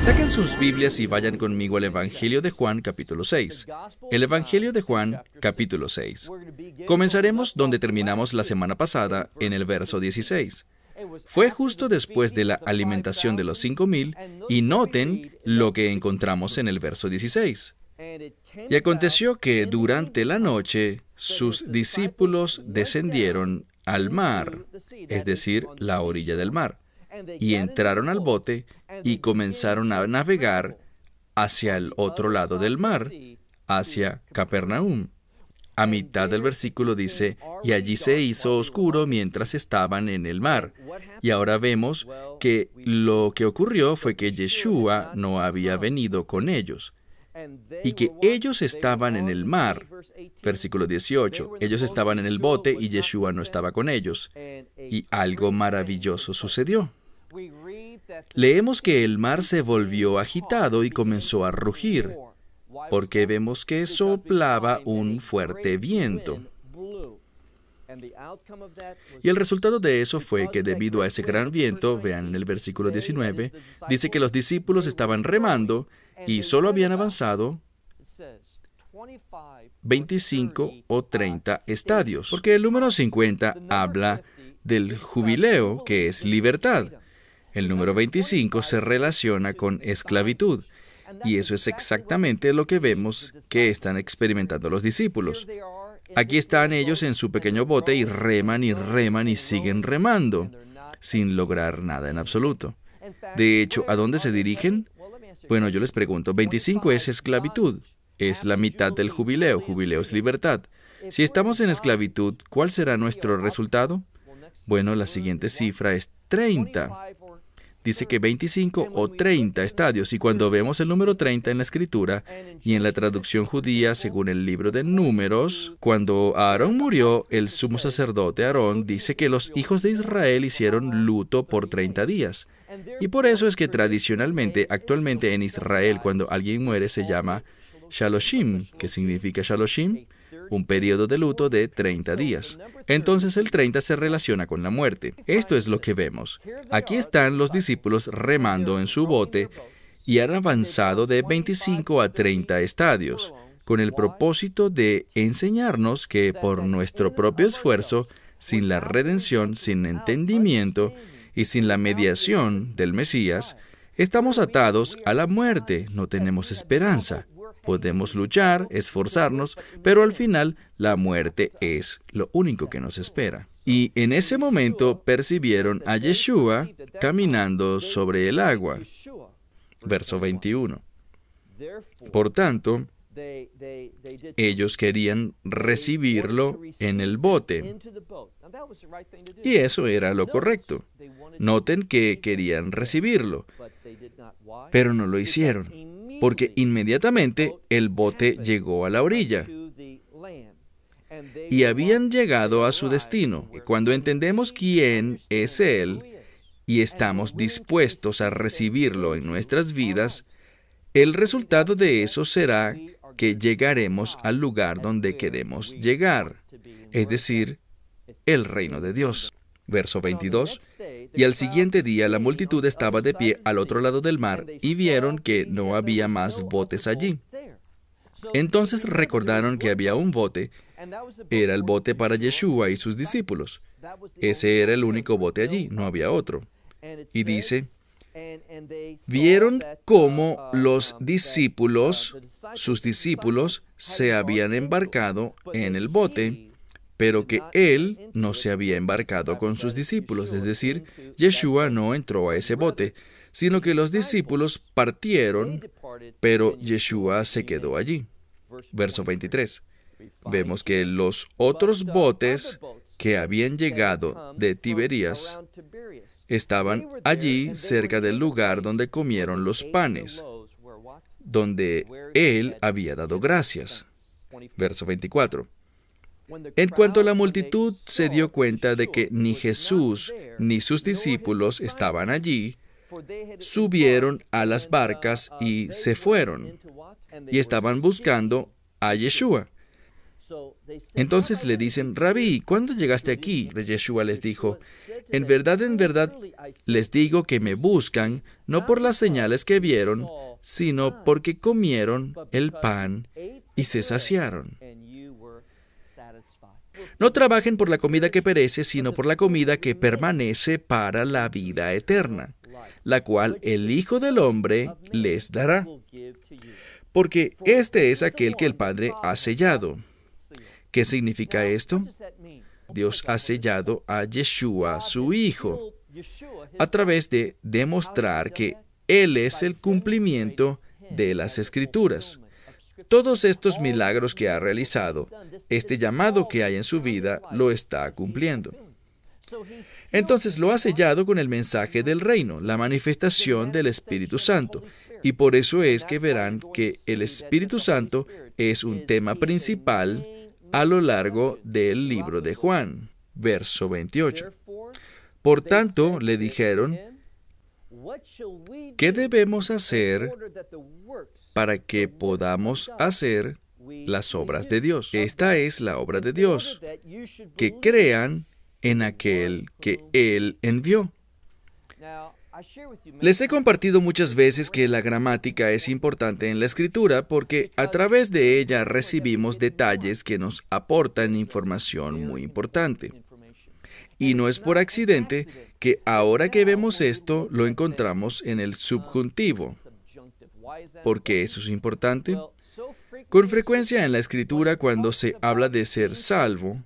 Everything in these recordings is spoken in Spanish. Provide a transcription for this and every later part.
Saquen sus Biblias y vayan conmigo al Evangelio de Juan capítulo 6. El Evangelio de Juan capítulo 6. Comenzaremos donde terminamos la semana pasada, en el verso 16. Fue justo después de la alimentación de los 5000, y noten lo que encontramos en el verso 16. Y aconteció que durante la noche sus discípulos descendieron al mar, es decir, la orilla del mar, y entraron al bote y comenzaron a navegar hacia el otro lado del mar, hacia Capernaum. A mitad del versículo dice, y allí se hizo oscuro mientras estaban en el mar. Y ahora vemos que lo que ocurrió fue que Yeshua no había venido con ellos y que ellos estaban en el mar. Versículo 18, ellos estaban en el bote y Yeshua no estaba con ellos. Y algo maravilloso sucedió. Leemos que el mar se volvió agitado y comenzó a rugir, porque vemos que soplaba un fuerte viento. Y el resultado de eso fue que debido a ese gran viento, vean en el versículo 19, dice que los discípulos estaban remando y solo habían avanzado 25 o 30 estadios, porque el número 50 habla del jubileo, que es libertad. El número 25 se relaciona con esclavitud. Y eso es exactamente lo que vemos que están experimentando los discípulos. Aquí están ellos en su pequeño bote y reman y reman y siguen remando, sin lograr nada en absoluto. De hecho, ¿a dónde se dirigen? Bueno, yo les pregunto, 25 es esclavitud, es la mitad del jubileo, jubileo es libertad. Si estamos en esclavitud, ¿cuál será nuestro resultado? Bueno, la siguiente cifra es 30. Dice que 25 o 30 estadios, y cuando vemos el número 30 en la escritura y en la traducción judía, según el libro de números, cuando Aarón murió, el sumo sacerdote Aarón dice que los hijos de Israel hicieron luto por 30 días. Y por eso es que tradicionalmente, actualmente en Israel, cuando alguien muere se llama Shaloshim, que significa Shaloshim, un periodo de luto de 30 días. Entonces el 30 se relaciona con la muerte. Esto es lo que vemos. Aquí están los discípulos remando en su bote y han avanzado de 25 a 30 estadios, con el propósito de enseñarnos que por nuestro propio esfuerzo, sin la redención, sin entendimiento, y sin la mediación del Mesías, estamos atados a la muerte, no tenemos esperanza. Podemos luchar, esforzarnos, pero al final la muerte es lo único que nos espera. Y en ese momento percibieron a Yeshua caminando sobre el agua. Verso 21. Por tanto, ellos querían recibirlo en el bote. Y eso era lo correcto. Noten que querían recibirlo, pero no lo hicieron, porque inmediatamente el bote llegó a la orilla y habían llegado a su destino. Cuando entendemos quién es Él y estamos dispuestos a recibirlo en nuestras vidas, el resultado de eso será que llegaremos al lugar donde queremos llegar, es decir, el reino de Dios. Verso 22. Y al siguiente día la multitud estaba de pie al otro lado del mar y vieron que no había más botes allí. Entonces recordaron que había un bote. Era el bote para Yeshua y sus discípulos. Ese era el único bote allí, no había otro. Y dice, vieron cómo los discípulos, sus discípulos, se habían embarcado en el bote pero que él no se había embarcado con sus discípulos, es decir, Yeshua no entró a ese bote, sino que los discípulos partieron, pero Yeshua se quedó allí. Verso 23. Vemos que los otros botes que habían llegado de Tiberías estaban allí cerca del lugar donde comieron los panes, donde él había dado gracias. Verso 24. En cuanto la multitud se dio cuenta de que ni Jesús ni sus discípulos estaban allí, subieron a las barcas y se fueron, y estaban buscando a Yeshua. Entonces le dicen, Rabí, ¿cuándo llegaste aquí? Yeshua les dijo, en verdad, en verdad, les digo que me buscan, no por las señales que vieron, sino porque comieron el pan y se saciaron. No trabajen por la comida que perece, sino por la comida que permanece para la vida eterna, la cual el Hijo del Hombre les dará. Porque este es aquel que el Padre ha sellado. ¿Qué significa esto? Dios ha sellado a Yeshua, su Hijo, a través de demostrar que Él es el cumplimiento de las Escrituras. Todos estos milagros que ha realizado, este llamado que hay en su vida, lo está cumpliendo. Entonces lo ha sellado con el mensaje del reino, la manifestación del Espíritu Santo. Y por eso es que verán que el Espíritu Santo es un tema principal a lo largo del libro de Juan, verso 28. Por tanto, le dijeron, ¿qué debemos hacer para que podamos hacer las obras de Dios. Esta es la obra de Dios, que crean en aquel que Él envió. Les he compartido muchas veces que la gramática es importante en la escritura porque a través de ella recibimos detalles que nos aportan información muy importante. Y no es por accidente que ahora que vemos esto lo encontramos en el subjuntivo, ¿Por qué eso es importante? Con frecuencia en la escritura cuando se habla de ser salvo,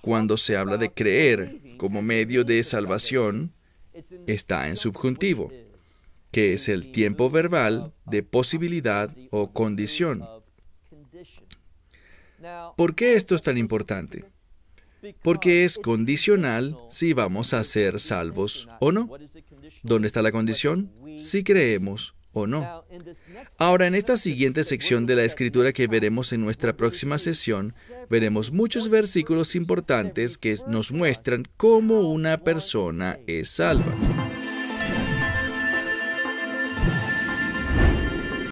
cuando se habla de creer como medio de salvación, está en subjuntivo, que es el tiempo verbal de posibilidad o condición. ¿Por qué esto es tan importante? Porque es condicional si vamos a ser salvos o no. ¿Dónde está la condición? Si creemos o no. Ahora, en esta siguiente sección de la escritura que veremos en nuestra próxima sesión, veremos muchos versículos importantes que nos muestran cómo una persona es salva.